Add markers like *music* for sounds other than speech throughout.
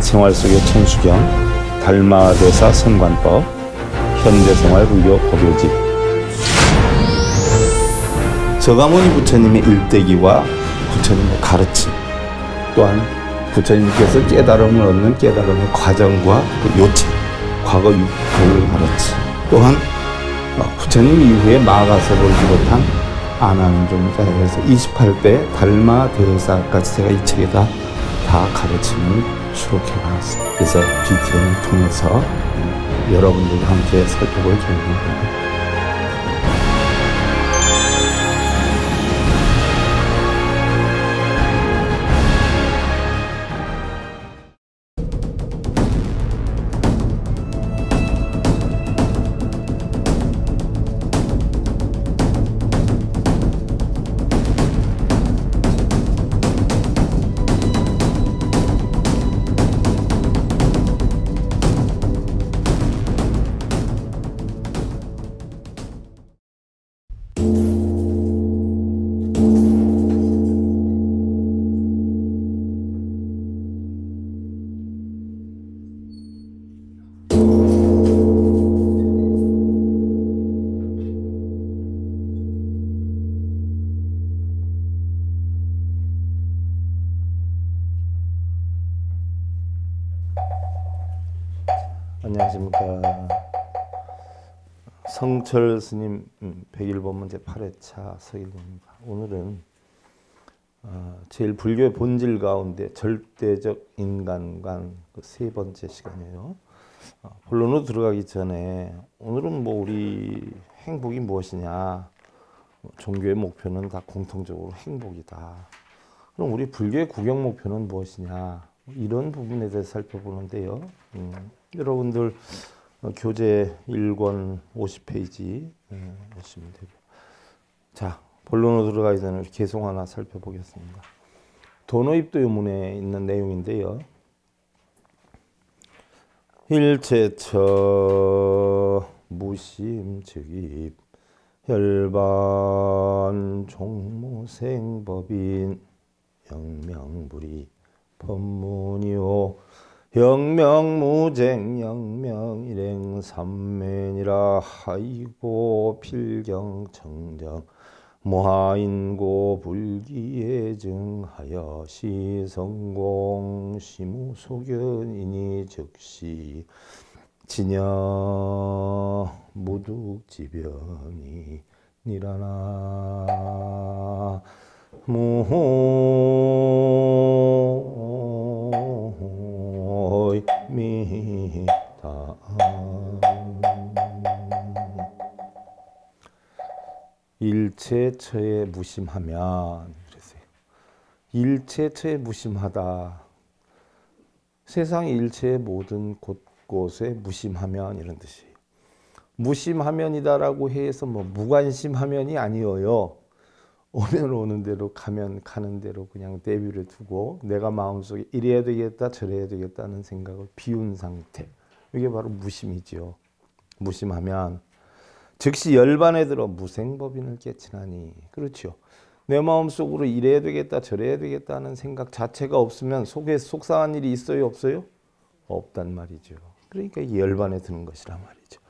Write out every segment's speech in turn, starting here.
생활 속의 천수경, 달마대사 선관법, 현대생활 불교 법요집. 저가모니 부처님의 일대기와 부처님의 가르침, 또한 부처님께서 깨달음을 얻는 깨달음의 과정과 그 요체, 과거 육도 가르침, 또한 부처님 이후에 마가섭을 비롯한 아난종자 해서 28대 달마 대사까지 제가 이 책에다 다 가르침을 수록해봤습니다. 그래서 BTN을 통해서 여러분들과 함께 설득을 드립니다. 성철 스님 101번문 음, 제8회차 서일입니다. 오늘은 어, 제일 불교의 본질 가운데 절대적 인간관 그세 번째 시간이에요. 어, 본론으로 들어가기 전에 오늘은 뭐 우리 행복이 무엇이냐 뭐 종교의 목표는 다 공통적으로 행복이다. 그럼 우리 불교의 구경 목표는 무엇이냐 뭐 이런 부분에 대해 살펴보는데요. 음, 여러분들 어, 교재 1권 50페이지 음, 보시면 되고 자 본론으로 들어가기 전에 개송 하나 살펴보겠습니다. 도노입도 요문에 있는 내용인데요. 일체처 무심즉입 혈반 종무생법인 영명불이 법문이오 영명무쟁 영명일행 삼면이라 하이고 필경청정 무하인고 불기예증하여 시성공 시무소견이니 즉시 진영 무둑지변이 니라나 무호 일체처에 무심하면 그랬어요. 일체처에 무심하다. 세상 일체의 모든 곳곳에 무심하면 이런 뜻이에요. 무심하면이다라고 해서 뭐 무관심하면이 아니어요. 오늘 오는 대로 가면 가는 대로 그냥 대비를 두고 내가 마음속에 이래야 되겠다 저래야 되겠다는 생각을 비운 상태. 이게 바로 무심이지 무심하면 즉시 열반에 들어 무생법인을 깨치나니 그렇죠. 내 마음속으로 이래야 되겠다 저래야 되겠다는 생각 자체가 없으면 속에 속상한 일이 있어요 없어요? 없단 말이죠. 그러니까 열반에 드는 것이란 말이죠.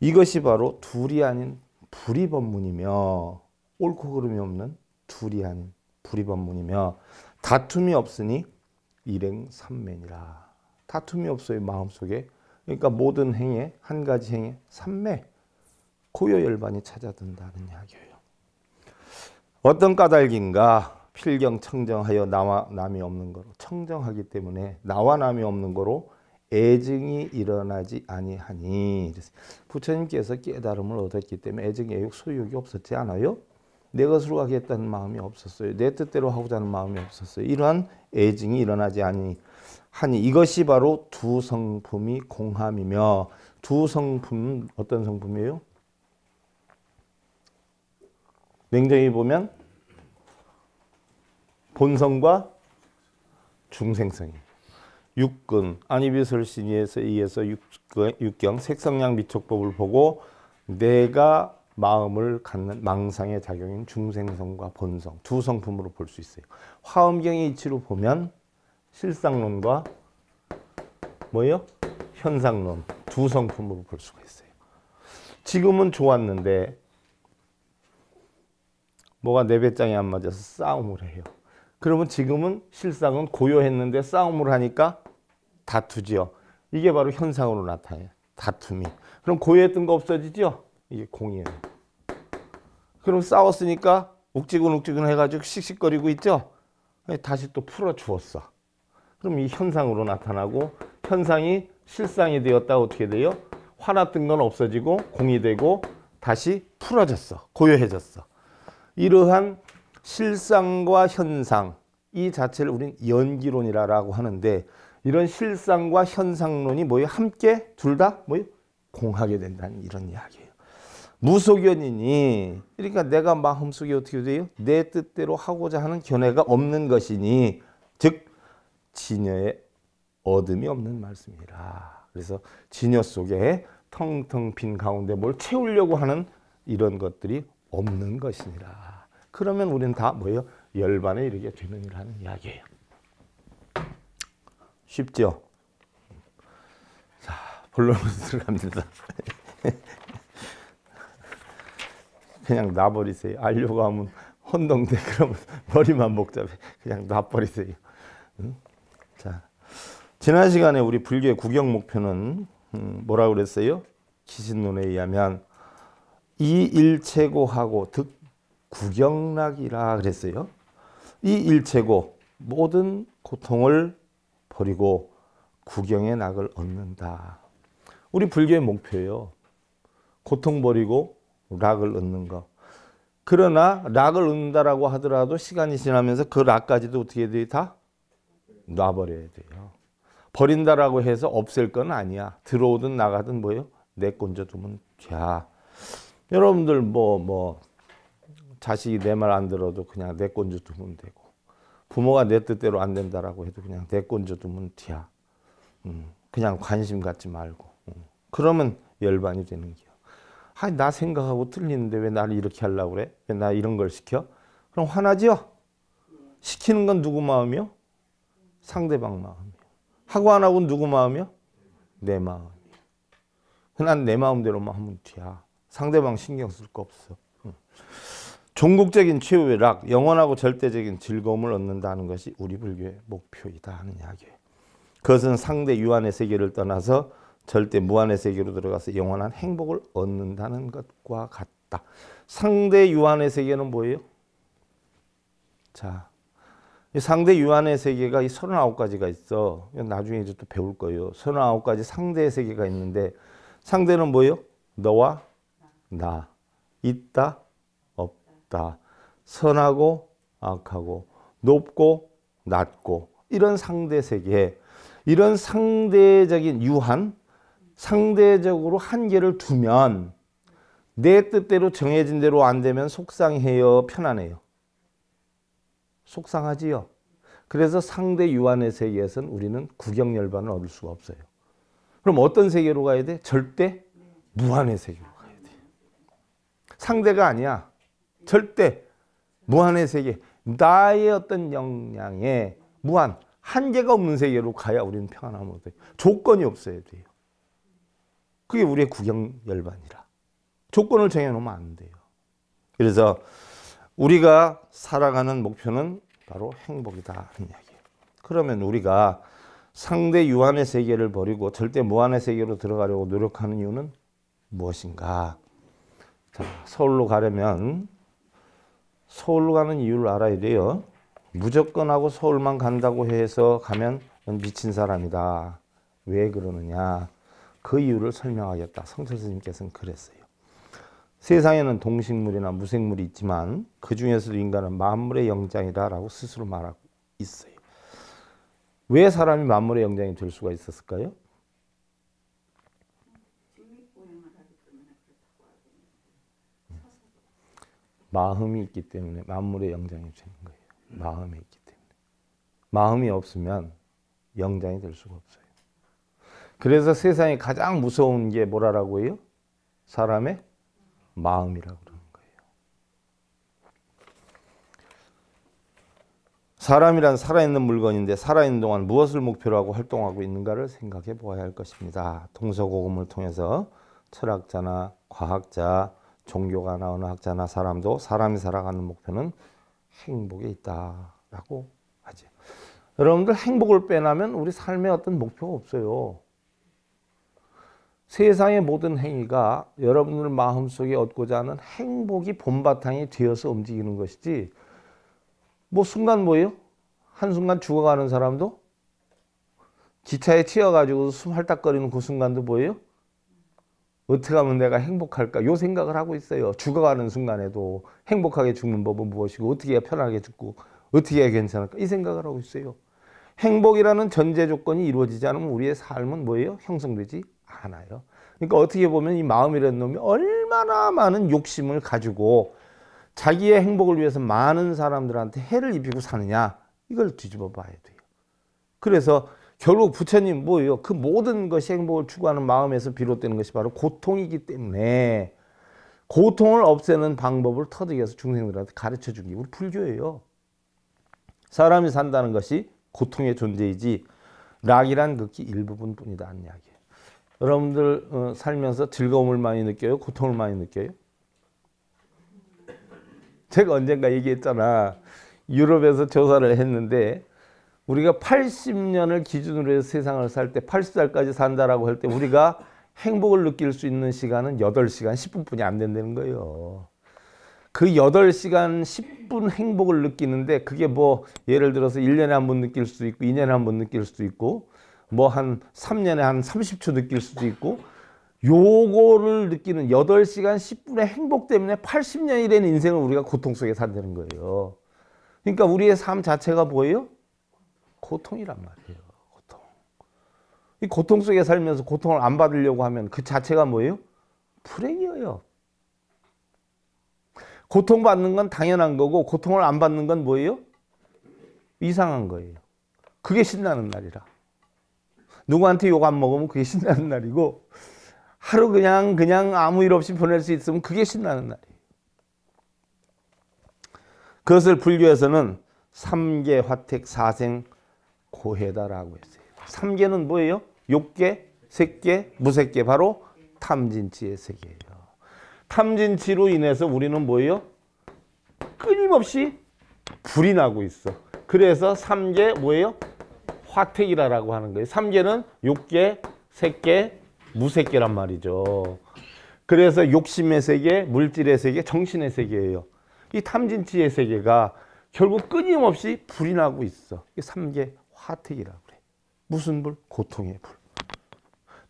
이것이 바로 둘이 아닌 불이 법문이며 옳고 그름이 없는 둘이 아닌 불이 법문이며 다툼이 없으니 일행삼매니라. 다툼이 없어요 마음속에. 그러니까 모든 행에 한 가지 행에 삼매 고요 열반이 찾아든다는 이야기예요. 어떤 까닭인가 필경 청정하여 나와 남이 없는 거로 청정하기 때문에 나와 남이 없는 거로 애증이 일어나지 아니하니 부처님께서 깨달음을 얻었기 때문에 애증, 애욕, 소욕이 없었지 않아요? 내 것으로 하겠다는 마음이 없었어요. 내 뜻대로 하고자 하는 마음이 없었어요. 이러한 애증이 일어나지 아니하니 이것이 바로 두 성품이 공함이며 두 성품은 어떤 성품이에요? 냉정히 보면 본성과 중생성이 육근 안이비설신이에서 의해서 육경 색성량 미촉법을 보고 내가 마음을 갖는 망상의 작용인 중생성과 본성 두 성품으로 볼 수 있어요. 화엄경의 이치로 보면 실상론과 뭐요 현상론 두 성품으로 볼 수가 있어요. 지금은 좋았는데 뭐가 내 배짱이 안 맞아서 싸움을 해요. 그러면 지금은 실상은 고요했는데 싸움을 하니까 다투지요. 이게 바로 현상으로 나타나요. 다툼이. 그럼 고요했던 거 없어지죠? 이게 공이에요. 그럼 싸웠으니까 욱지근 욱지근 해가지고 씩씩거리고 있죠? 다시 또 풀어주었어. 그럼 이 현상으로 나타나고 현상이 실상이 되었다 어떻게 돼요? 화났던 건 없어지고 공이 되고 다시 풀어졌어. 고요해졌어. 이러한 실상과 현상 이 자체를 우리는 연기론이라고 하는데 이런 실상과 현상론이 뭐예요? 함께 둘 다 뭐예요? 공하게 된다는 이런 이야기예요. 무소견이니 그러니까 내가 마음속에 어떻게 돼요? 내 뜻대로 하고자 하는 견해가 없는 것이니 즉 진여의 얻음이 없는 말씀이라. 그래서 진여 속에 텅텅 빈 가운데 뭘 채우려고 하는 이런 것들이 없는 것이니라. 그러면 우리는 다 뭐예요? 열반에 이르게 되느니라는 이야기예요. 쉽죠? 자, 본론으로 들어갑니다. *laughs* 그냥 놔버리세요. 알려고 하면 혼동돼. 그러면 머리만 복잡해. 그냥 놔버리세요. 응? 자, 지난 시간에 우리 불교의 구경 목표는 음, 뭐라고 그랬어요? 기신론에 의하면 이 일체고하고 득 구경락이라 그랬어요. 이 일체고 모든 고통을 버리고 구경의 낙을 얻는다. 우리 불교의 목표예요. 고통 버리고 락을 얻는 거. 그러나 락을 얻는다라고 하더라도 시간이 지나면서 그 락까지도 어떻게 돼다 놔버려야 돼요. 버린다라고 해서 없앨 건 아니야. 들어오든 나가든 뭐요? 내건져두면 죄 여러분들 뭐뭐 뭐 자식이 내 말 안 들어도 그냥 내 건져 두면 되고 부모가 내 뜻대로 안 된다라고 해도 그냥 내 건져 두면 돼야 음, 그냥 관심 갖지 말고 음. 그러면 열반이 되는 거야. 아니 나 생각하고 틀리는데 왜 나를 이렇게 하려고 그래? 왜 나 이런 걸 시켜? 그럼 화나지요? 시키는 건 누구 마음이요? 상대방 마음이요. 하고 안 하고는 누구 마음이요? 내 마음이요. 난내 마음대로만 하면 돼 상대방 신경 쓸 거 없어. 종국적인 최후의 락, 영원하고 절대적인 즐거움을 얻는다는 것이 우리 불교의 목표이다 하는 이야기예요. 그것은 상대 유한의 세계를 떠나서 절대 무한의 세계로 들어가서 영원한 행복을 얻는다는 것과 같다. 상대 유한의 세계는 뭐예요? 자, 상대 유한의 세계가 이 39가지가 있어. 나중에 이제 또 배울 거예요. 39가지 상대의 세계가 있는데 상대는 뭐예요? 너와 나 있다 없다 선하고 악하고 높고 낮고 이런 상대 세계 이런 상대적인 유한 상대적으로 한계를 두면 내 뜻대로 정해진 대로 안 되면 속상해요 편안해요 속상하지요 그래서 상대 유한의 세계에서는 우리는 구경열반을 얻을 수가 없어요 그럼 어떤 세계로 가야 돼? 절대 무한의 세계로 상대가 아니야. 절대 무한의 세계. 나의 어떤 역량에 무한 한계가 없는 세계로 가야 우리는 평안함으로 돼. 조건이 없어야 돼요. 그게 우리의 구경 열반이라. 조건을 정해놓으면 안 돼요. 그래서 우리가 살아가는 목표는 바로 행복이다 하는 이야기예요. 그러면 우리가 상대 유한의 세계를 버리고 절대 무한의 세계로 들어가려고 노력하는 이유는 무엇인가? 자, 서울로 가려면 서울로 가는 이유를 알아야 돼요. 무조건 하고 서울만 간다고 해서 가면 미친 사람이다. 왜 그러느냐. 그 이유를 설명하겠다. 성철 스님께서는 그랬어요. 세상에는 동식물이나 무생물이 있지만 그 중에서도 인간은 만물의 영장이다 라고 스스로 말하고 있어요. 왜 사람이 만물의 영장이 될 수가 있었을까요? 마음이 있기 때문에 만물의 영장이 되는 거예요. 마음이 있기 때문에. 마음이 없으면 영장이 될 수가 없어요. 그래서 세상에 가장 무서운 게뭐라고 해요? 사람의 마음이라고 그러는 거예요. 사람이란 살아있는 물건인데 살아있는 동안 무엇을 목표로 하고 활동하고 있는가를 생각해 보아야 할 것입니다. 동서고금을 통해서 철학자나 과학자, 종교가 나오는 학자나 사람도 사람이 살아가는 목표는 행복에 있다라고 하죠. 여러분들 행복을 빼나면 우리 삶에 어떤 목표가 없어요. 세상의 모든 행위가 여러분들 마음속에 얻고자 하는 행복이 본바탕이 되어서 움직이는 것이지 뭐 순간 뭐예요? 한순간 죽어가는 사람도 기차에 튀어가지고 숨 헐떡거리는 그 순간도 뭐예요? 어떻게 하면 내가 행복할까 요 생각을 하고 있어요. 죽어가는 순간에도 행복하게 죽는 법은 무엇이고 어떻게 해야 편하게 죽고 어떻게 해야 괜찮을까 이 생각을 하고 있어요. 행복이라는 전제 조건이 이루어지지 않으면 우리의 삶은 뭐예요? 형성되지 않아요. 그러니까 어떻게 보면 이 마음이라는 놈이 얼마나 많은 욕심을 가지고 자기의 행복을 위해서 많은 사람들한테 해를 입히고 사느냐 이걸 뒤집어 봐야 돼요. 그래서 결국 부처님 뭐예요? 그 모든 것이 행복을 추구하는 마음에서 비롯되는 것이 바로 고통이기 때문에 고통을 없애는 방법을 터득해서 중생들한테 가르쳐 준게 우리 불교예요. 사람이 산다는 것이 고통의 존재이지 락이란 극기 일부분 뿐이다 하이야기 여러분들 어, 살면서 즐거움을 많이 느껴요? 고통을 많이 느껴요? 제가 언젠가 얘기했잖아. 유럽에서 조사를 했는데 우리가 80년을 기준으로 해서 세상을 살 때 80살까지 산다라고 할 때 우리가 행복을 느낄 수 있는 시간은 8시간 10분뿐이 안 된다는 거예요. 그 8시간 10분 행복을 느끼는데 그게 뭐 예를 들어서 1년에 한 번 느낄 수도 있고 2년에 한 번 느낄 수도 있고 뭐 한 3년에 한 30초 느낄 수도 있고 요거를 느끼는 8시간 10분의 행복 때문에 80년이 된 인생을 우리가 고통 속에 산다는 거예요. 그러니까 우리의 삶 자체가 뭐예요? 고통이란 말이에요. 고통. 이 고통 속에 살면서 고통을 안 받으려고 하면 그 자체가 뭐예요? 불행이에요. 고통받는 건 당연한 거고 고통을 안 받는 건 뭐예요? 이상한 거예요. 그게 신나는 날이라. 누구한테 욕 안 먹으면 그게 신나는 날이고 하루 그냥 그냥 아무 일 없이 보낼 수 있으면 그게 신나는 날이에요. 그것을 불교에서는 삼계 화택 사생 고해다라고 했어요. 3개는 뭐예요? 욕계, 색계, 무색계 바로 탐진치의 세계예요. 탐진치로 인해서 우리는 뭐예요? 끊임없이 불이 나고 있어. 그래서 3계 뭐예요? 화택이라고 하는 거예요. 3계는 욕계, 색계, 무색계란 말이죠. 그래서 욕심의 세계, 물질의 세계, 정신의 세계예요. 이 탐진치의 세계가 결국 끊임없이 불이 나고 있어. 이게 3계 화택이라고 그래. 무슨 불? 고통의 불.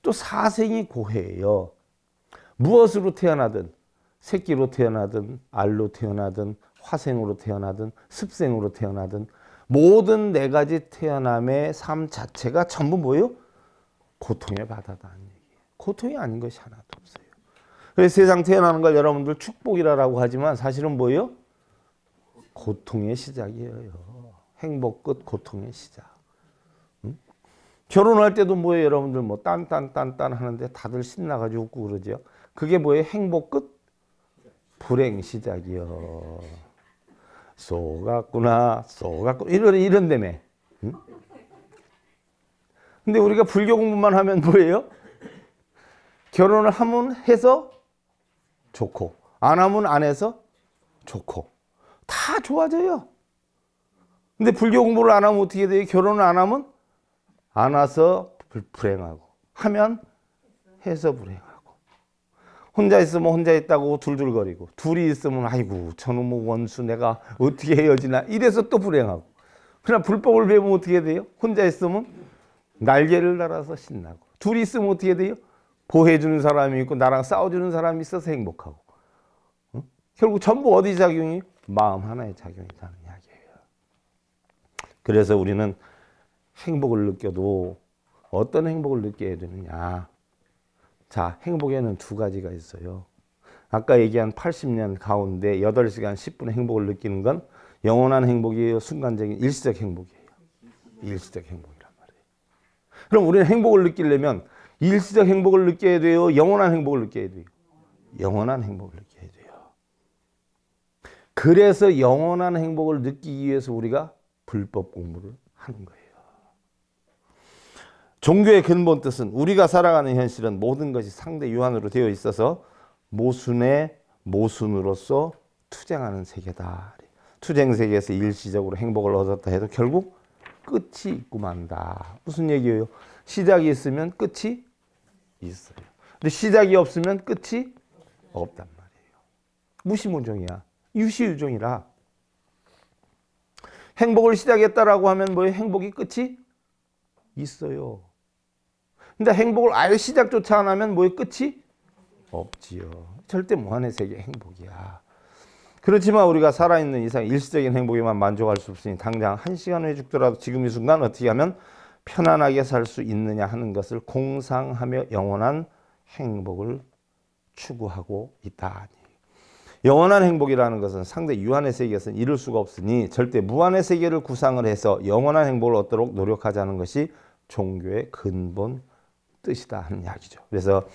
또 사생이 고해요. 무엇으로 태어나든 새끼로 태어나든 알로 태어나든 화생으로 태어나든 습생으로 태어나든 모든 네 가지 태어남의 삶 자체가 전부 뭐예요? 고통의 바다다는 얘기예요. 고통이 아닌 것이 하나도 없어요. 그래서 세상 태어나는 걸 여러분들 축복이라고 하지만 사실은 뭐예요? 고통의 시작이에요. 행복 끝 고통의 시작. 결혼할 때도 뭐예요 여러분들 뭐딴딴딴딴 하는데 다들 신나가지고 웃고 그러죠. 그게 뭐예요 행복 끝? 불행 시작이요. 속았구나 속았구 이런 이런 데며 응? 근데 우리가 불교 공부만 하면 뭐예요? 결혼을 하면 해서 좋고 안 하면 안 해서 좋고 다 좋아져요. 근데 불교 공부를 안 하면 어떻게 돼요? 결혼을 안 하면 안 와서 불, 행하고 하면 해서 불행하고 혼자 있으면 혼자 있다고 둘둘거리고 둘이 있으면 아이고 저놈의 원수 내가 어떻게 헤어지나 이래서 또 불행하고 그러나 불법을 배우면 어떻게 돼요? 혼자 있으면 날개를 날아서 신나고 둘이 있으면 어떻게 돼요? 보호해주는 사람이 있고 나랑 싸워주는 사람이 있어서 행복하고 응? 결국 전부 어디 작용이? 마음 하나의 작용이라는 이야기예요. 그래서 우리는 행복을 느껴도 어떤 행복을 느껴야 되느냐. 자, 행복에는 두 가지가 있어요. 아까 얘기한 80년 가운데 8시간 10분 행복을 느끼는 건 영원한 행복이에요. 순간적인 일시적 행복이에요. 일시적 행복이란 말이에요. 그럼 우리는 행복을 느끼려면 일시적 행복을 느껴야 돼요. 영원한 행복을 느껴야 돼요. 영원한 행복을 느껴야 돼요. 그래서 영원한 행복을 느끼기 위해서 우리가 불법 공부를 하는 거예요. 종교의 근본 뜻은 우리가 살아가는 현실은 모든 것이 상대 유한으로 되어 있어서 모순의 모순으로서 투쟁하는 세계다. 투쟁 세계에서 일시적으로 행복을 얻었다 해도 결국 끝이 있고 만다. 무슨 얘기예요? 시작이 있으면 끝이 있어요. 근데 시작이 없으면 끝이 없단 말이에요. 무시무종이야. 유시유종이라. 행복을 시작했다라고 하면 뭐예 행복이 끝이 있어요. 근데 행복을 아예 시작조차 안 하면 뭐의 끝이 없지요. 절대 무한의 세계 행복이야. 그렇지만 우리가 살아있는 이상 일시적인 행복에만 만족할 수 없으니 당장 한 시간 후에 죽더라도 지금 이 순간 어떻게 하면 편안하게 살 수 있느냐 하는 것을 공상하며 영원한 행복을 추구하고 있다. 영원한 행복이라는 것은 상대 유한의 세계에서는 이룰 수가 없으니 절대 무한의 세계를 구상을 해서 영원한 행복을 얻도록 노력하자는 것이 종교의 근본 뜻이다 하는 이야기죠. 그래서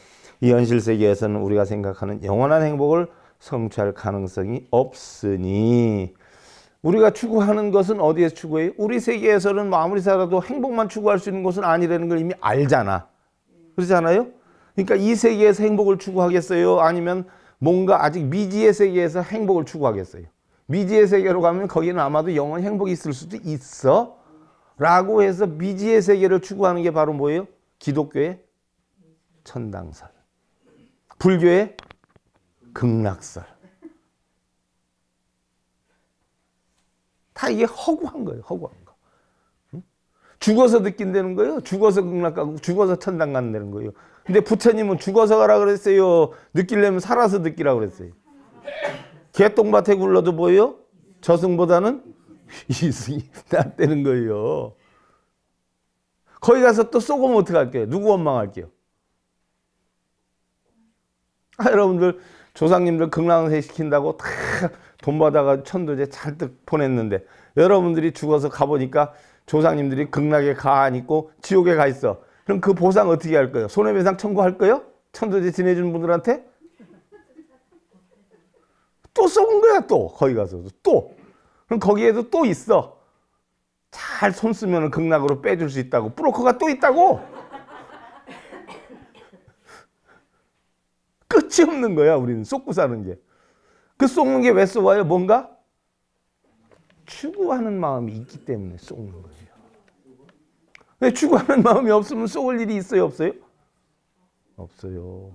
이 현실 세계에서는 우리가 생각하는 영원한 행복을 성취할 가능성이 없으니 우리가 추구하는 것은 어디에서 추구해요? 우리 세계에서는 뭐 아무리 살아도 행복만 추구할 수 있는 것은 아니라는 걸 이미 알잖아. 그렇잖아요 그러니까 이 세계에서 행복을 추구하겠어요? 아니면 뭔가 아직 미지의 세계에서 행복을 추구하겠어요? 미지의 세계로 가면 거기는 아마도 영원 행복이 있을 수도 있어. 라고 해서 미지의 세계를 추구하는 게 바로 뭐예요? 기독교의 천당설, 불교의 극락설. 다 이게 허구한 거예요. 허구한 거. 죽어서 느낀다는 거예요. 죽어서 극락 가고 죽어서 천당 간다는 거예요. 근데 부처님은 죽어서 가라 그랬어요. 느끼려면 살아서 느끼라 그랬어요. 개똥밭에 굴러도 보여? 저승보다는 *laughs* 이승이 낫다는 거예요. 거기 가서 또 쏘고면 어떡할게요? 누구 원망할게요? 아, 여러분들 조상님들 극락세 시킨다고 다 돈 받아가 천도제 잘뜩 보냈는데 여러분들이 죽어서 가보니까 조상님들이 극락에 가 안 있고 지옥에 가 있어. 그럼 그 보상 어떻게 할 거예요? 손해배상 청구할 거예요? 천도제 지내준 분들한테? 또쏘는 거야 또 거기 가서 또. 그럼 거기에도 또 있어. 잘손 쓰면 극락으로 빼줄 수 있다고 브로커가 또 있다고 끝이 없는 거야 우리는 쏟고 사는 게그 쏟는 게 왜 쏘아요 뭔가 추구하는 마음이 있기 때문에 쏟는 거예요 왜 추구하는 마음이 없으면 속을 일이 있어요 없어요? 없어요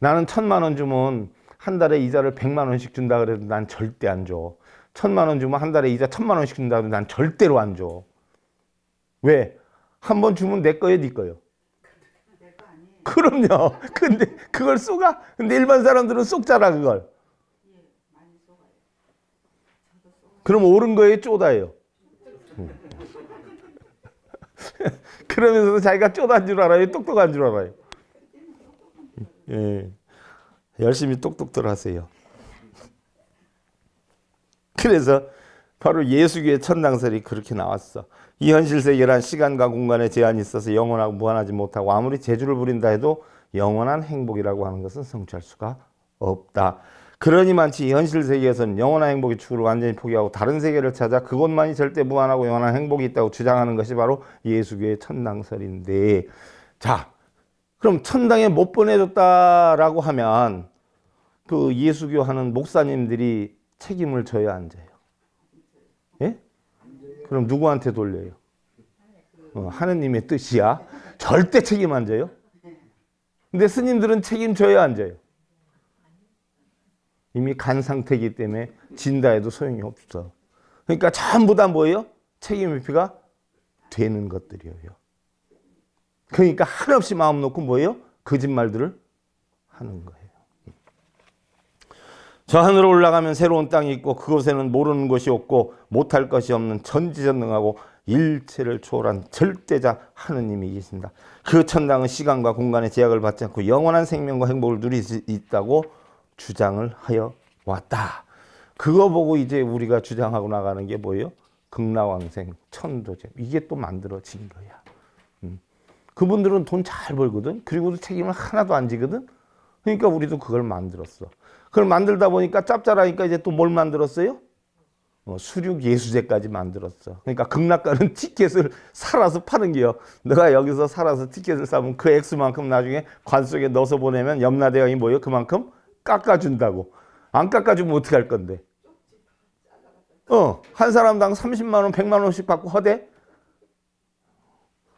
나는 천만 원 주면 한 달에 이자를 백만 원씩 준다 그래도 난 절대 안 줘. 천만 원 주면 한 달에 이자 천만 원씩 준다고 난 절대로 안 줘. 왜? 한 번 주면 내 거예요, 네 거예요? 그럼요. *laughs* 근데 그걸 쏘가? 근데 일반 사람들은 쏙자라 그걸. 그럼 옳은 거에 쪼다예요. *laughs* 그러면서도 자기가 쪼단 줄 알아요? 똑똑한 줄 알아요? 예. 열심히 똑똑들 하세요. 그래서 바로 예수교의 천당설이 그렇게 나왔어. 이 현실 세계란 시간과 공간의 제한이 있어서 영원하고 무한하지 못하고 아무리 재주를 부린다 해도 영원한 행복이라고 하는 것은 성취할 수가 없다. 그러니만치 현실 세계에서는 영원한 행복의 추구를 완전히 포기하고 다른 세계를 찾아 그것만이 절대 무한하고 영원한 행복이 있다고 주장하는 것이 바로 예수교의 천당설인데 자 그럼 천당에 못 보내줬다라고 하면 그 예수교 하는 목사님들이 책임을 져야 앉아요. 예? 그럼 누구한테 돌려요? 어, 하느님의 뜻이야. 절대 책임 안 져요. 근데 스님들은 책임져야 앉아요. 이미 간 상태이기 때문에 진다 해도 소용이 없어. 그러니까 전부 다 뭐예요? 책임 회피가 되는 것들이에요. 그러니까 한없이 마음 놓고 뭐예요? 거짓말들을 하는 거예요. 저 하늘로 올라가면 새로운 땅이 있고 그곳에는 모르는 것이 없고 못할 것이 없는 전지전능하고 일체를 초월한 절대자 하느님이 계신다. 그 천당은 시간과 공간의 제약을 받지 않고 영원한 생명과 행복을 누릴 수 있다고 주장을 하여 왔다. 그거 보고 이제 우리가 주장하고 나가는 게 뭐예요? 극락왕생, 천도제. 이게 또 만들어진 거야. 음. 그분들은 돈 잘 벌거든. 그리고도 책임을 하나도 안 지거든. 그러니까 우리도 그걸 만들었어. 그걸 만들다 보니까 짭짤하니까 이제 또 뭘 만들었어요? 어, 수륙 예수제까지 만들었어. 그러니까 극락가는 *laughs* 티켓을 살아서 파는 게요. 내가 여기서 살아서 티켓을 사면 그 액수만큼 나중에 관 속에 넣어서 보내면 염라대왕이 뭐예요? 그만큼 깎아준다고. 안 깎아주면 어떻게 할 건데? 어, 한 사람당 30만 원, 100만 원씩 받고 허대?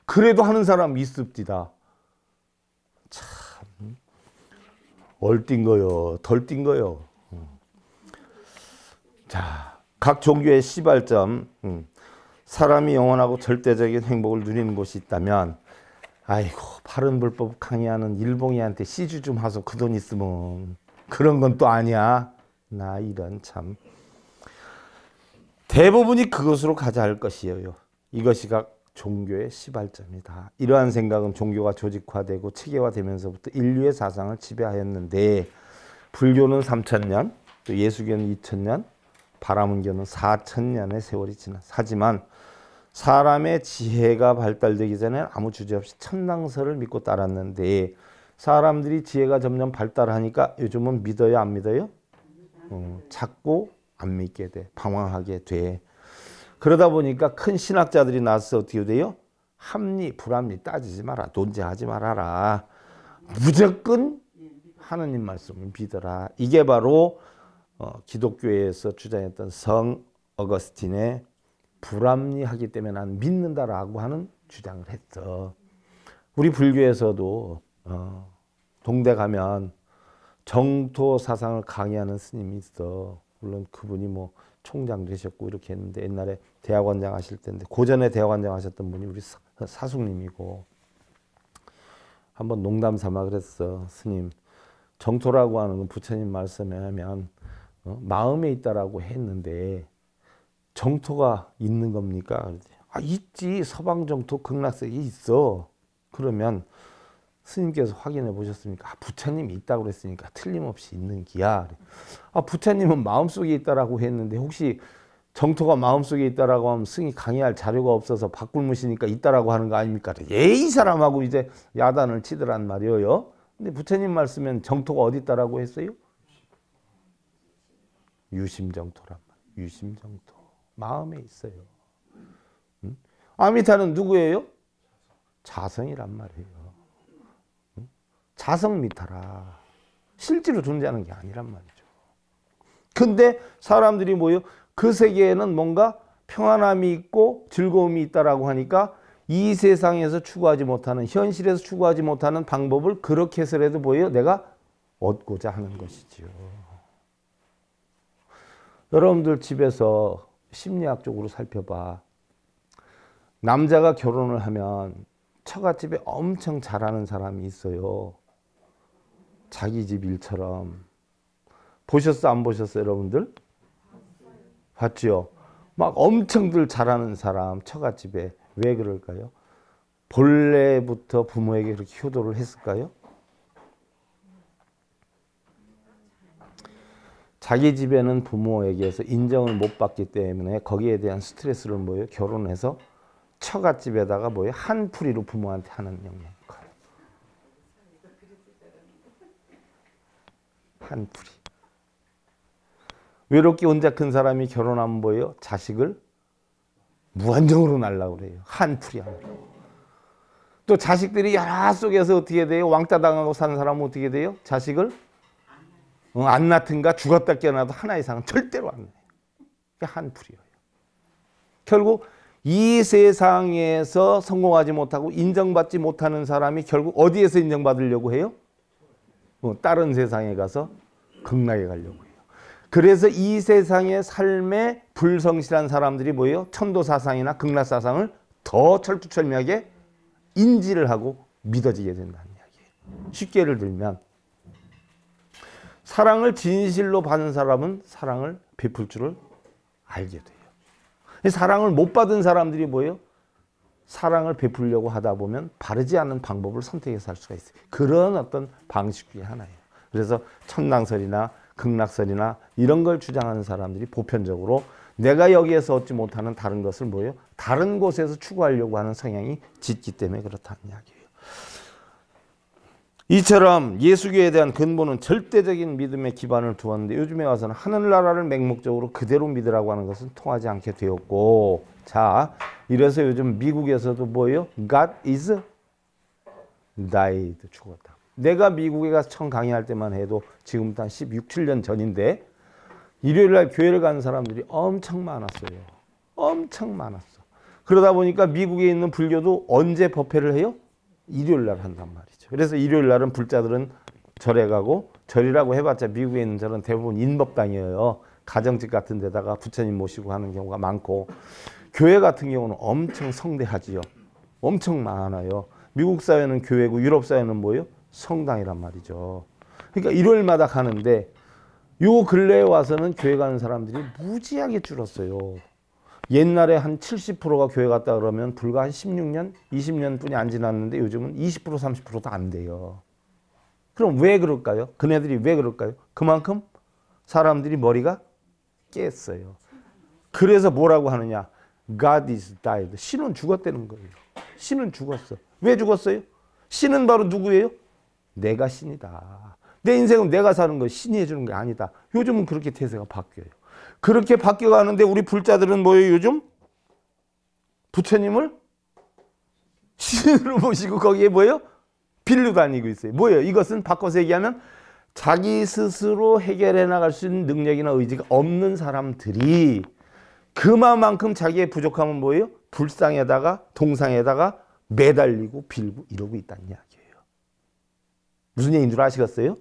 그래도 하는 사람 있습니다 얼뛴 거요, 덜뛴 거요. 음. 자, 각 종교의 시발점, 음. 사람이 영원하고 절대적인 행복을 누리는 곳이 있다면, 아이고, 바른 불법 강의하는 일봉이한테 시주 좀 하서 그돈 있으면 그런 건 또 아니야. 나 이런 참. 대부분이 그것으로 가자 할 것이에요. 이것이 각 종교의 시발점이다. 이러한 생각은 종교가 조직화되고 체계화되면서부터 인류의 사상을 지배하였는데 불교는 3천년, 또 예수교는 2천년, 바라문교는 4천년의 세월이 지난 하지만 사람의 지혜가 발달되기 전에 아무 주제 없이 천당설을 믿고 따랐는데 사람들이 지혜가 점점 발달하니까 요즘은 믿어요 안 믿어요? 어, 자꾸 안 믿게 돼 방황하게 돼 그러다 보니까 큰 신학자들이 나서 어떻게 돼요? 합리, 불합리 따지지 마라. 논쟁하지 말아라. 무조건 하나님 말씀을 믿어라. 이게 바로 어, 기독교에서 주장했던 성 어거스틴의 불합리하기 때문에 난 믿는다라고 하는 주장을 했어. 우리 불교에서도 어, 동대 가면 정토 사상을 강의하는 스님이 있어. 물론 그분이 뭐 총장 되셨고 이렇게 했는데 옛날에 대학원장 하실 때인데 고전에 대학원장 하셨던 분이 우리 사숙님이고 한번 농담 삼아 그랬어 스님 정토라고 하는 건 부처님 말씀에 하면 어? 마음에 있다라고 했는데 정토가 있는 겁니까? 아 있지 서방 정토 극락색이 있어 그러면 스님께서 확인해 보셨습니까? 아, 부처님이 있다고 그랬으니까 틀림없이 있는 기야. 아, 부처님은 마음속에 있다라고 했는데 혹시 정토가 마음속에 있다라고 하면 승이 강의할 자료가 없어서 바꿀무시니까 있다라고 하는 거 아닙니까? 예이 사람하고 이제 야단을 치더란 말이에요. 근데 부처님 말씀엔 정토가 어디 있다라고 했어요? 유심정토란 말. 유심정토. 마음에 있어요. 음? 아미타는 누구예요? 자성이란 말이에요. 자성 미타라. 실제로 존재하는 게 아니란 말이죠. 근데 사람들이 모여 그 세계에는 뭔가 평안함이 있고 즐거움이 있다라고 하니까 이 세상에서 추구하지 못하는 현실에서 추구하지 못하는 방법을 그렇게 해서라도 보여 내가 얻고자 하는 것이지요. 여러분들 집에서 심리학적으로 살펴봐. 남자가 결혼을 하면 처갓집에 엄청 잘하는 사람이 있어요. 자기 집 일처럼 보셨어 안 보셨어 여러분들? 봤지요? 막 엄청들 잘하는 사람 처갓집에 왜 그럴까요? 본래부터 부모에게 그렇게 효도를 했을까요? 자기 집에는 부모에게서 인정을 못 받기 때문에 거기에 대한 스트레스를 뭐예요? 결혼해서 처갓집에다가 뭐예요? 한풀이로 부모한테 하는 영향. 한 뿌리. 외롭게 혼자 큰 사람이 결혼하면 뭐예요? 자식을 무한정으로 날라 그래요. 한 풀이 한 풀이. 또 자식들이 여 속에서 어떻게 돼요? 왕따 당하고 사는 사람은 어떻게 돼요? 자식을 어, 안 낳든가 죽었다 깨어나도 하나 이상은 절대로 안 낳아요. 한 풀이에요. 결국 이 세상에서 성공하지 못하고 인정받지 못하는 사람이 결국 어디에서 인정받으려고 해요? 뭐 다른 세상에 가서 극락에 가려고 해요. 그래서 이 세상의 삶에 불성실한 사람들이 뭐예요? 천도 사상이나 극락 사상을 더 철두철미하게 인지를 하고 믿어지게 된다는 이야기예요. 쉽게 예를 들면 사랑을 진실로 받은 사람은 사랑을 베풀 줄을 알게 돼요. 사랑을 못 받은 사람들이 뭐예요? 사랑을 베풀려고 하다 보면 바르지 않은 방법을 선택해서 할 수가 있어요. 그런 어떤 방식 중에 하나예요. 그래서 천당설이나 극락설이나 이런 걸 주장하는 사람들이 보편적으로 내가 여기에서 얻지 못하는 다른 것을 뭐예요? 다른 곳에서 추구하려고 하는 성향이 짙기 때문에 그렇다는 이야기예요. 이처럼 예수교에 대한 근본은 절대적인 믿음의 기반을 두었는데 요즘에 와서는 하늘나라를 맹목적으로 그대로 믿으라고 하는 것은 통하지 않게 되었고 자, 이래서 요즘 미국에서도 뭐예요? God is died, 죽었다. 내가 미국에 가서 청 강의할 때만 해도 지금부터 한 16, 7년 전인데 일요일 날 교회를 가는 사람들이 엄청 많았어요. 엄청 많았어. 그러다 보니까 미국에 있는 불교도 언제 법회를 해요? 일요일 날 한단 말이죠. 그래서 일요일 날은 불자들은 절에 가고 절이라고 해봤자 미국에 있는 절은 대부분 인법당이에요. 가정집 같은 데다가 부처님 모시고 하는 경우가 많고 교회 같은 경우는 엄청 성대하지요. 엄청 많아요. 미국 사회는 교회고 유럽 사회는 뭐예요? 성당이란 말이죠. 그러니까 일요일마다 가는데 요 근래에 와서는 교회 가는 사람들이 무지하게 줄었어요. 옛날에 한 70%가 교회 갔다 그러면 불과 한 16년, 20년 뿐이 안 지났는데 요즘은 20%, 30%도 안 돼요. 그럼 왜 그럴까요? 그네들이 왜 그럴까요? 그만큼 사람들이 머리가 깼어요. 그래서 뭐라고 하느냐? God is died. 신은 죽었다는 거예요. 신은 죽었어. 왜 죽었어요? 신은 바로 누구예요? 내가 신이다. 내 인생은 내가 사는 거 신이 해주는 게 아니다. 요즘은 그렇게 태세가 바뀌어요. 그렇게 바뀌어가는데 우리 불자들은 뭐예요 요즘? 부처님을 신으로 *laughs* 모시고 거기에 뭐예요? 빌려 다니고 있어요. 뭐예요? 이것은 바꿔서 얘기하면 자기 스스로 해결해 나갈 수 있는 능력이나 의지가 없는 사람들이 그만큼 자기의 부족함은 뭐예요? 불상에다가 동상에다가 매달리고 빌고 이러고 있다는 이야기예요. 무슨 얘기인 줄 아시겠어요?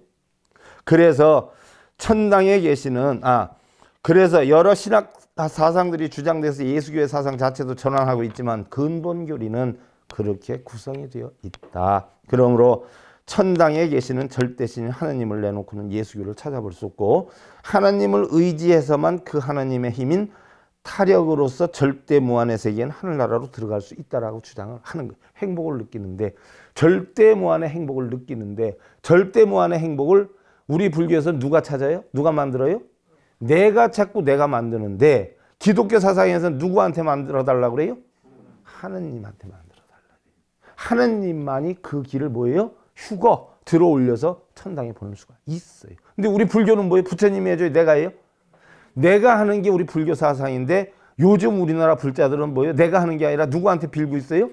그래서 천당에 계시는 아 그래서 여러 신학 사상들이 주장돼서 예수교의 사상 자체도 전환하고 있지만 근본 교리는 그렇게 구성이 되어 있다. 그러므로 천당에 계시는 절대신 하나님을 내놓고는 예수교를 찾아볼 수 없고 하나님을 의지해서만 그 하나님의 힘인 타력으로서 절대 무한의 세계인 하늘나라로 들어갈 수 있다라고 주장을 하는 거예요. 행복을 느끼는데 절대 무한의 행복을 느끼는데 절대 무한의 행복을 우리 불교에서 누가 찾아요? 누가 만들어요? 내가 찾고 내가 만드는데 기독교 사상에서 누구한테 만들어 달라고 그래요? 하느님한테 만들어 달라 그래요. 하느님만이 그 길을 뭐예요? 휴거 들어 올려서 천당에 보낼 수가 있어요. 근데 우리 불교는 뭐예요? 부처님이 해줘요? 내가 해요? 내가 하는 게 우리 불교 사상인데 요즘 우리나라 불자들은 뭐예요? 내가 하는 게 아니라 누구한테 빌고 있어요?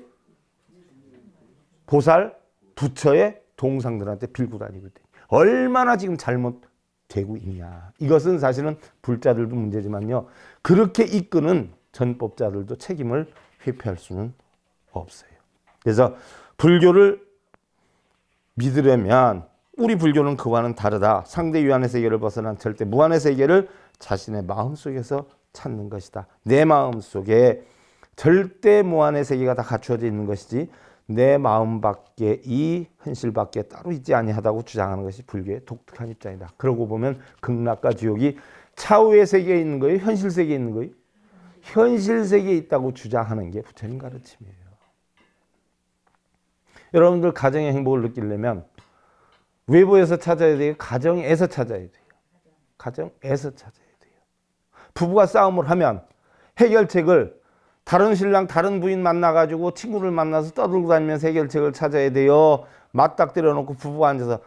보살, 부처의 동상들한테 빌고 다니고 있대. 얼마나 지금 잘못되고 있냐. 이것은 사실은 불자들도 문제지만요. 그렇게 이끄는 전법자들도 책임을 회피할 수는 없어요. 그래서 불교를 믿으려면 우리 불교는 그와는 다르다. 상대 유한의 세계를 벗어난 절대 무한의 세계를 자신의 마음속에서 찾는 것이다. 내 마음속에 절대 무한의 세계가 다 갖추어져 있는 것이지 내 마음 밖에 이 현실 밖에 따로 있지 아니하다고 주장하는 것이 불교의 독특한 입장이다. 그러고 보면 극락과 지옥이 차후의 세계에 있는 거예요? 현실 세계에 있는 거예요? 현실 세계에 있다고 주장하는 게 부처님 가르침이에요. 여러분들 가정의 행복을 느끼려면 외부에서 찾아야 돼요? 가정에서 찾아야 돼요? 가정에서 찾아야 돼요. 부부가 싸움을 하면 해결책을 다른 신랑 다른 부인 만나가지고 친구를 만나서 떠들고 다니면서 해결책을 찾아야 돼요. 맞닥뜨려 놓고 부부가 앉아서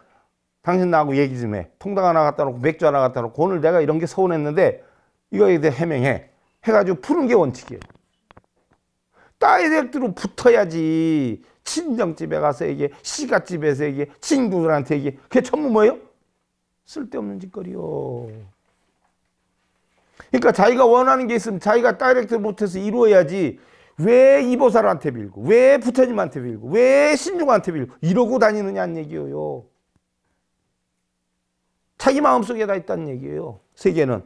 당신 나하고 얘기 좀 해. 통닭 하나 갖다 놓고 맥주 하나 갖다 놓고 오늘 내가 이런 게 서운했는데 이거에 대해 해명해. 해가지고 푸는 게 원칙이에요. 다이렉트로 붙어야지. 친정집에 가서 얘기해. 시갓집에서 얘기해. 친구들한테 얘기해. 그게 전부 뭐예요? 쓸데없는 짓거리요. 그러니까 자기가 원하는 게 있으면 자기가 다이렉트 못해서 이루어야지 왜 이보살한테 빌고 왜 부처님한테 빌고 왜 신중한테 빌고 이러고 다니느냐는 얘기예요. 자기 마음속에 다 있다는 얘기예요. 세계는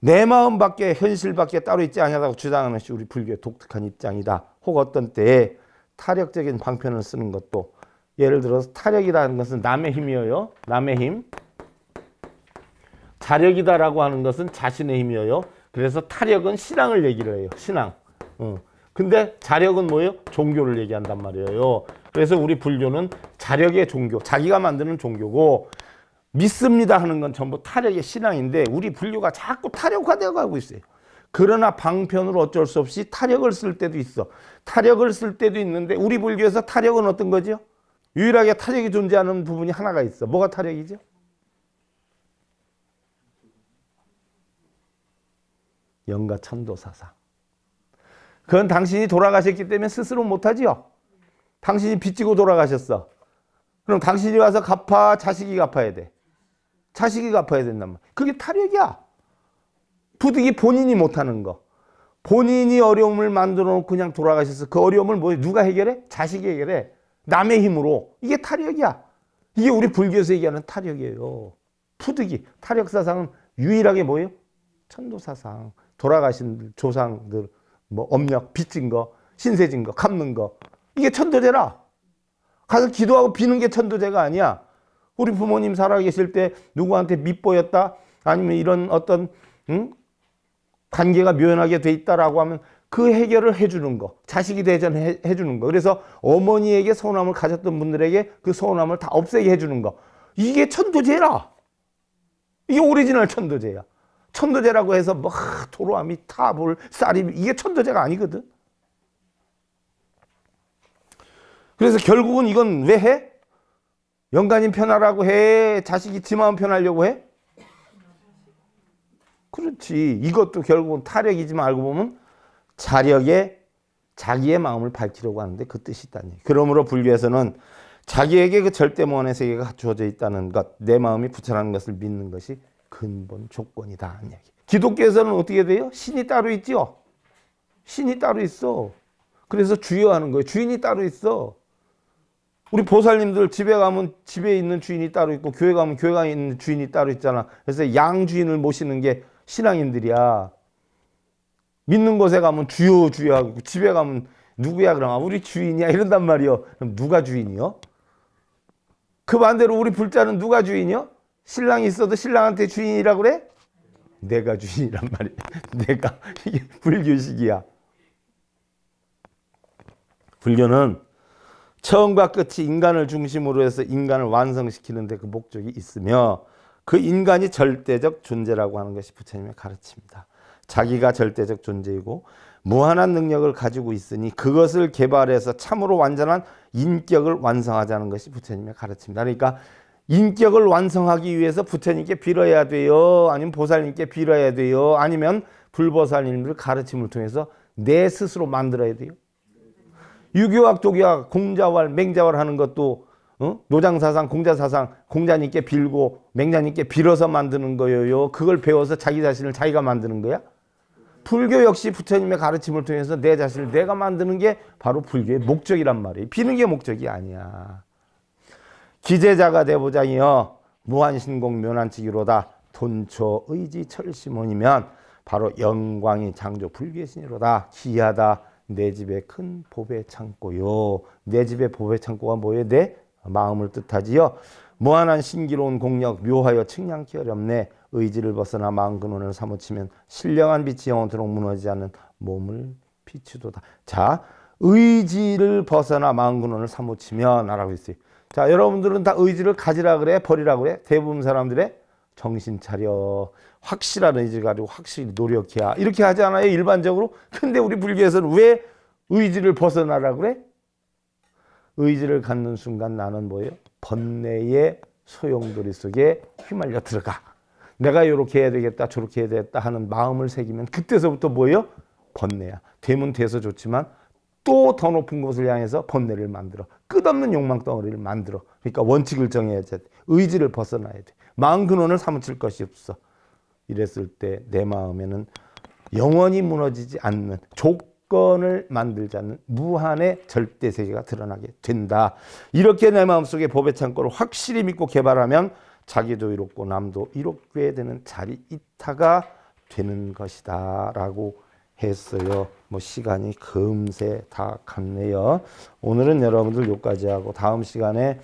내 마음밖에 현실밖에 따로 있지 아니고 주장하는 것이 우리 불교의 독특한 입장이다. 혹 어떤 때에 타력적인 방편을 쓰는 것도 예를 들어서 타력이라는 것은 남의 힘이에요. 남의 힘. 자력이다라고 하는 것은 자신의 힘이에요. 그래서 타력은 신앙을 얘기를 해요. 신앙. 어. 근데 자력은 뭐예요? 종교를 얘기한단 말이에요. 그래서 우리 불교는 자력의 종교, 자기가 만드는 종교고 믿습니다 하는 건 전부 타력의 신앙인데 우리 불교가 자꾸 타력화되어 가고 있어요. 그러나 방편으로 어쩔 수 없이 타력을 쓸 때도 있어. 타력을 쓸 때도 있는데 우리 불교에서 타력은 어떤 거죠? 유일하게 타력이 존재하는 부분이 하나가 있어. 뭐가 타력이죠? 영가 천도사상. 그건 당신이 돌아가셨기 때문에 스스로 못하지요. 당신이 빚지고 돌아가셨어. 그럼 당신이 와서 갚아 자식이 갚아야 돼. 자식이 갚아야 된단 말이야. 그게 타력이야. 부득이 본인이 못하는 거. 본인이 어려움을 만들어 놓고 그냥 돌아가셔서 그 어려움을 뭐 누가 해결해? 자식이 해결해. 남의 힘으로. 이게 타력이야. 이게 우리 불교에서 얘기하는 타력이에요. 푸득이. 타력 사상은 유일하게 뭐예요? 천도 사상. 돌아가신 조상들 뭐 엄력 빚진 거 신세진 거 갚는 거 이게 천도제라 가서 기도하고 비는 게 천도제가 아니야 우리 부모님 살아계실 때 누구한테 밑보였다 아니면 이런 어떤 응? 관계가 묘연하게 돼 있다라고 하면 그 해결을 해주는 거 자식이 대전 해, 주는거 그래서 어머니에게 서운함을 가졌던 분들에게 그 서운함을 다 없애게 해주는 거 이게 천도제라 이게 오리지널 천도제야 천도제라고 해서 막 뭐, 도로함이 타불 쌀이 이게 천도제가 아니거든. 그래서 결국은 이건 왜 해? 영가님 편하라고 해? 자식이 지 마음 편하려고 해? 그렇지. 이것도 결국은 타력이지만 알고 보면 자력에 자기의 마음을 밝히려고 하는데 그 뜻이 있다니. 그러므로 불교에서는 자기에게 그 절대무한의 세계가 갖추어져 있다는 것, 내 마음이 부처라는 것을 믿는 것이 근본 조건이다. 기독교에서는 어떻게 돼요? 신이 따로 있죠? 신이 따로 있어. 그래서 주여하는 거예요. 주인이 따로 있어. 우리 보살님들 집에 가면 집에 있는 주인이 따로 있고 교회 가면 교회 가 있는 주인이 따로 있잖아. 그래서 양 주인을 모시는 게 신앙인들이야. 믿는 곳에 가면 주여 주여 하고 집에 가면 누구야 그럼 아, 우리 주인이야 이런단 말이요. 그럼 누가 주인이요? 그 반대로 우리 불자는 누가 주인이요? 신랑이 있어도 신랑한테 주인이라고 그래? 내가 주인이란 말이야. *laughs* 내가 이게 불교식이야. 불교는 처음과 끝이 인간을 중심으로 해서 인간을 완성시키는 데 그 목적이 있으며 그 인간이 절대적 존재라고 하는 것이 부처님의 가르침입니다. 자기가 절대적 존재이고 무한한 능력을 가지고 있으니 그것을 개발해서 참으로 완전한 인격을 완성하자는 것이 부처님의 가르침입니다. 그러니까 인격을 완성하기 위해서 부처님께 빌어야 돼요. 아니면 보살님께 빌어야 돼요. 아니면 불보살님들 가르침을 통해서 내 스스로 만들어야 돼요. 유교학, 도교학, 공자왈, 맹자왈 하는 것도 어? 노장사상, 공자사상, 공자님께 빌고 맹자님께 빌어서 만드는 거예요. 그걸 배워서 자기 자신을 자기가 만드는 거야. 불교 역시 부처님의 가르침을 통해서 내 자신을 내가 만드는 게 바로 불교의 목적이란 말이에요. 비는 게 목적이 아니야. 기재자가 되보장이여 무한신공 묘난치기로다 돈초 의지 철심원이면 바로 영광이 장조 불계신이로다 기하다 내 집에 큰 보배 창고요 내 집에 보배 창고가 뭐예요 내 마음을 뜻하지요 무한한 신기로운 공력 묘하여 측량키 어렵네 의지를 벗어나 마 근원을 사무치면 신령한 빛이 영원토록 무너지지 않는 몸을 비추도다 자 의지를 벗어나 마 근원을 사무치면 알아고 있어요 자, 여러분들은 다 의지를 가지라 그래, 버리라 그래. 대부분 사람들의 정신 차려. 확실한 의지 를 가지고 확실히 노력해야. 이렇게 하지 않아요, 일반적으로? 근데 우리 불교에서는 왜 의지를 벗어나라 그래? 의지를 갖는 순간 나는 뭐예요? 번뇌의 소용돌이 속에 휘말려 들어가. 내가 이렇게 해야 되겠다, 저렇게 해야 되겠다 하는 마음을 새기면 그때서부터 뭐예요? 번뇌야. 되면 돼서 좋지만 또더 높은 곳을 향해서 번뇌를 만들어 끝없는 욕망 덩어리를 만들어 그러니까 원칙을 정해야 지 의지를 벗어나야 돼 마음 근원을 사무칠 것이 없어 이랬을 때 내 마음에는 영원히 무너지지 않는 조건을 만들지 않는 무한의 절대 세계가 드러나게 된다 이렇게 내 마음속에 법의 창고를 확실히 믿고 개발하면 자기도 이롭고 남도 이롭게 되는 자리 이타가 되는 것이다 라고 했어요 뭐 시간이 금세 다 갔네요. 오늘은 여러분들 여기까지 하고 다음 시간에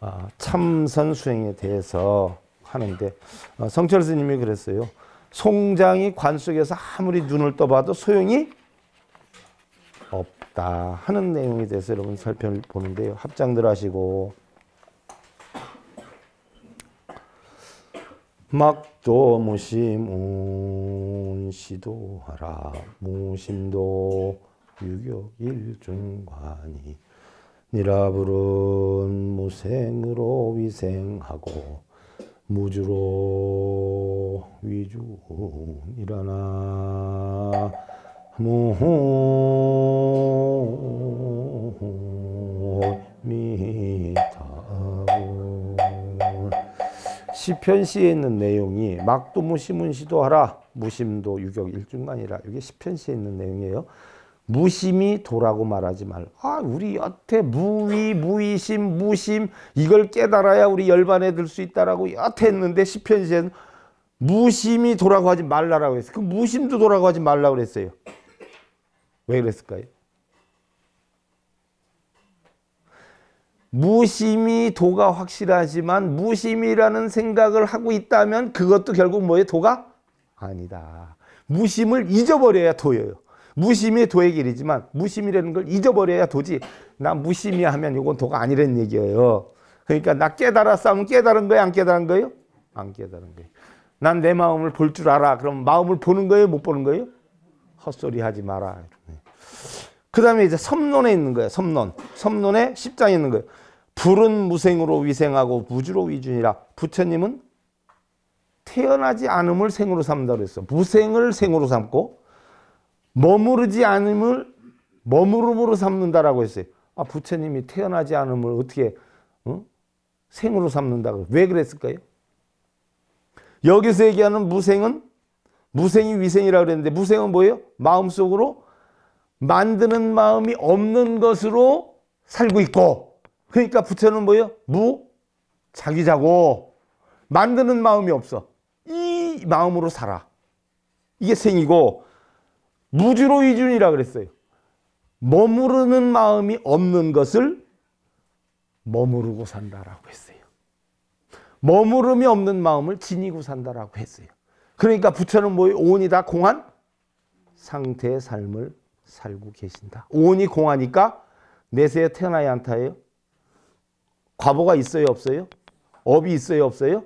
아, 참선 수행에 대해서 하는데 어, 성철 스님이 그랬어요. 송장이 관 속에서 아무리 눈을 떠봐도 소용이 없다 하는 내용에 대해서 여러분 살펴보는데요. 합장들 하시고 막도 무심 운시도하라 무심도 유격일중관이 니라 부른 무생으로 위생하고 무주로 위주일어나 무미 시편시에 있는 내용이 막도 무심은 시도하라 무심도 유격 일중만이라 이게 시편시에 있는 내용이에요. 무심이 도라고 말하지 말. 아, 우리 여태 무위, 무의심, 무심 이걸 깨달아야 우리 열반에 들 수 있다라고 여태 했는데 시편시에는 무심이 도라고 하지 말라라고 했어그 무심도 도라고 하지 말라 그랬어요. 왜 그랬을까요? 무심히 도가 확실하지만 무심이라는 생각을 하고 있다면 그것도 결국 뭐예요? 도가 아니다. 무심을 잊어버려야 도예요. 무심이 도의 길이지만 무심이라는 걸 잊어버려야 도지. 나 무심이야 하면 이건 도가 아니란 얘기예요. 그러니까 나 깨달았어 하면 깨달은 거예요? 안 깨달은 거예요? 안 깨달은 거예요. 난 내 마음을 볼 줄 알아. 그럼 마음을 보는 거예요? 못 보는 거예요? 헛소리 하지 마라. 그 다음에 이제 섬론에 있는 거예요. 섬론. 섬론에 10장에 있는 거예요. 불은 무생으로 위생하고 무주로 위준이라 부처님은 태어나지 않음을 생으로 삼다 그랬어. 무생을 생으로 삼고 머무르지 않음을 머무름으로 삼는다라고 했어요. 아 부처님이 태어나지 않음을 어떻게 응? 어? 생으로 삼는다고 왜 그랬을까요? 여기서 얘기하는 무생은 무생이 위생이라 그랬는데 무생은 뭐예요? 마음속으로 만드는 마음이 없는 것으로 살고 있고 그러니까 부처는 뭐예요? 무 자기자고 만드는 마음이 없어 이 마음으로 살아 이게 생이고 무주로 이준이라 그랬어요 머무르는 마음이 없는 것을 머무르고 산다라고 했어요 머무름이 없는 마음을 지니고 산다라고 했어요 그러니까 부처는 뭐예요? 온이 다 공한 상태의 삶을 살고 계신다. 온이 공하니까 내세에 태어나야 한타예요. 과보가 있어요 없어요? 업이 있어요 없어요?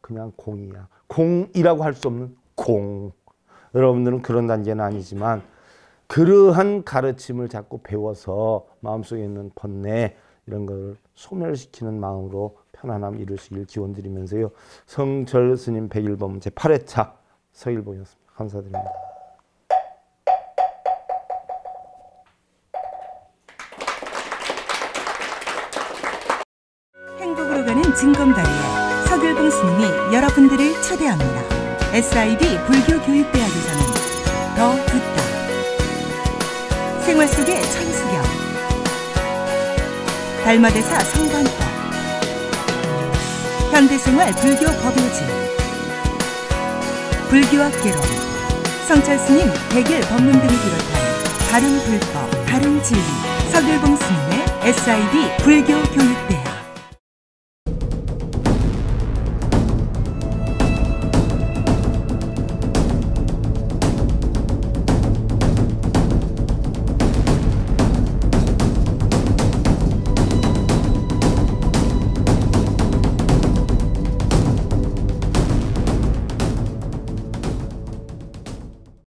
그냥 공이야. 공이라고 할 수 없는 공. 여러분들은 그런 단계는 아니지만 그러한 가르침을 자꾸 배워서 마음속에 있는 번뇌 이런 걸 소멸시키는 마음으로 편안함 이루시길 기원 드리면서요. 성철 스님 101번 제 8회차 서일봉이었습니다. 감사드립니다. 증검다리에 서글봉 스님이 여러분들을 초대합니다. SIB 불교교육대학에서는 더 듣다. 생활 속의 천수경. 달마대사 성관법. 현대생활 불교 법요지. 불교학개론. 성철 스님 백일 법문 등을 비롯한 다른 불법, 다른 진리. 서글봉 스님의 SIB 불교교육대